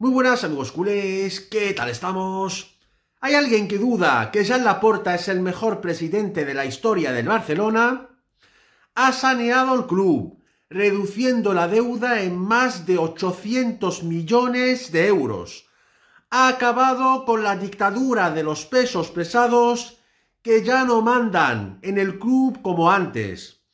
Muy buenas amigos culés, ¿qué tal estamos? ¿Hay alguien que duda que Jean Laporta es el mejor presidente de la historia del Barcelona? Ha saneado el club, reduciendo la deuda en más de 800 millones de euros. Ha acabado con la dictadura de los pesos pesados que ya no mandan en el club como antes.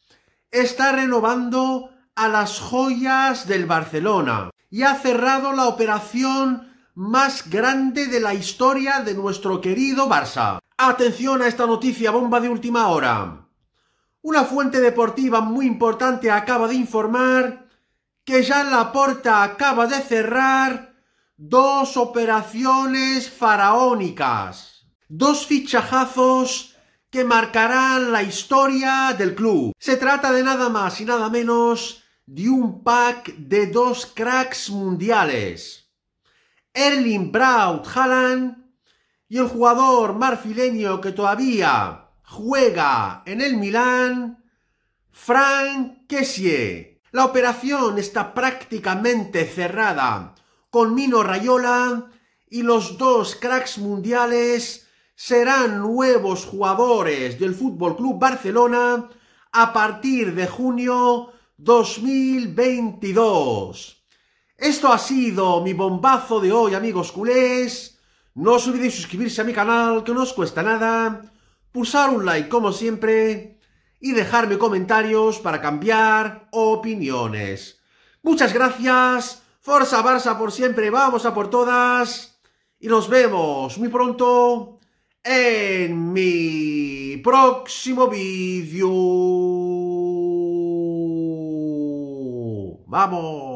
Está renovando a las joyas del Barcelona y ha cerrado la operación más grande de la historia de nuestro querido Barça. Atención a esta noticia bomba de última hora. Una fuente deportiva muy importante acaba de informar que ya la puerta acaba de cerrar dos operaciones faraónicas, dos fichajazos que marcarán la historia del club. Se trata de nada más y nada menos de un pack de dos cracks mundiales, Erling Braut Haaland y el jugador marfileño que todavía juega en el Milán, Frank Kessie. La operación está prácticamente cerrada con Mino Rayola y los dos cracks mundiales serán nuevos jugadores del Fútbol Club Barcelona a partir de junio 2022. Esto ha sido mi bombazo de hoy, amigos culés. No os olvidéis suscribirse a mi canal, que no os cuesta nada. Pulsar un like, como siempre. Y dejarme comentarios para cambiar opiniones. Muchas gracias. Forza Barça por siempre. Vamos a por todas. Y nos vemos muy pronto en mi próximo vídeo. Vamos!